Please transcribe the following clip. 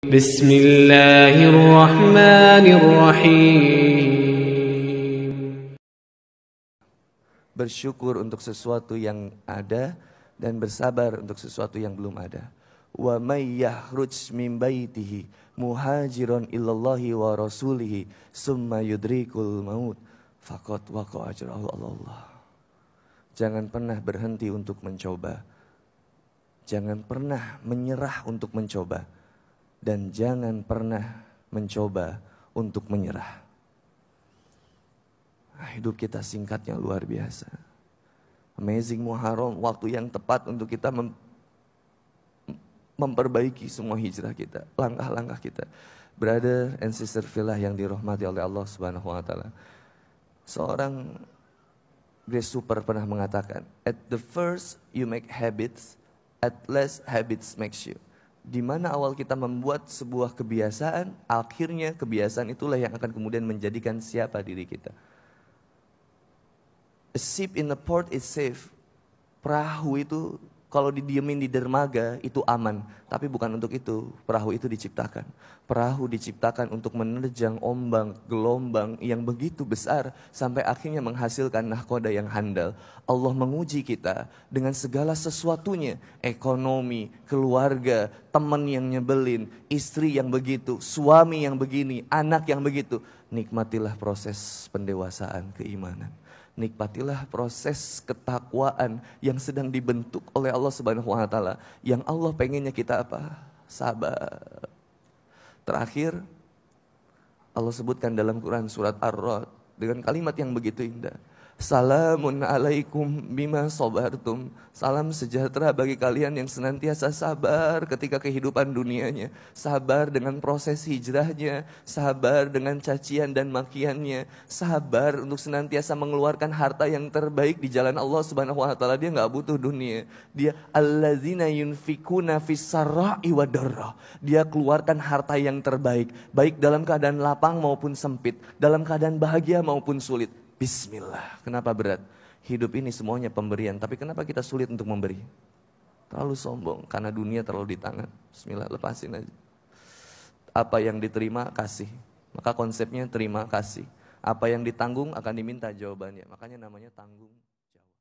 بسم الله الرحمن الرحيم Bersyukur untuk sesuatu yang ada dan bersabar untuk sesuatu yang belum ada. Wa may yahruj min baitihi muhajiron illallahi wa rasulihi summa yudrikul maut faqad waqa ajrahu Allah. Jangan pernah berhenti untuk mencoba. Jangan pernah menyerah untuk mencoba dan jangan pernah mencoba untuk menyerah. Ah, hidup kita singkat yang luar biasa. Amazing Muharram, waktu yang tepat untuk kita mem memperbaiki semua hijrah kita, langkah-langkah kita. Brother and sister filah yang dirahmati oleh Allah Subhanahu wa taala. Seorang Grace Super pernah mengatakan, "At the first you make habits, at last habits makes you." di mana awal kita membuat sebuah kebiasaan, akhirnya kebiasaan itulah yang akan kemudian menjadikan siapa diri kita. A ship in the port is safe. Perahu itu kalau didiemin di dermaga itu aman, tapi bukan untuk itu. Perahu itu diciptakan. Perahu diciptakan untuk menerjang ombang, gelombang yang begitu besar sampai akhirnya menghasilkan nahkoda yang handal. Allah menguji kita dengan segala sesuatunya, ekonomi, keluarga, teman yang nyebelin, istri yang begitu, suami yang begini, anak yang begitu. Nikmatilah proses pendewasaan keimanan nikmatilah proses ketakwaan yang sedang dibentuk oleh Allah Subhanahu wa taala. Yang Allah pengennya kita apa? Sabar. Terakhir Allah sebutkan dalam Quran surat Ar-Rod dengan kalimat yang begitu indah. Salamun alaikum bima sobartum. Salam sejahtera bagi kalian yang senantiasa sabar ketika kehidupan dunianya. Sabar dengan proses hijrahnya. Sabar dengan cacian dan makiannya. Sabar untuk senantiasa mengeluarkan harta yang terbaik di jalan Allah subhanahu wa ta'ala. Dia nggak butuh dunia. Dia allazina yunfikuna fisarra'i wadarra. Dia keluarkan harta yang terbaik. Baik dalam keadaan lapang maupun sempit. Dalam keadaan bahagia maupun sulit Bismillah. Kenapa berat? Hidup ini semuanya pemberian, tapi kenapa kita sulit untuk memberi? Terlalu sombong, karena dunia terlalu di tangan. Bismillah, lepasin aja. Apa yang diterima, kasih. Maka konsepnya terima kasih. Apa yang ditanggung akan diminta jawabannya. Makanya namanya tanggung jawab.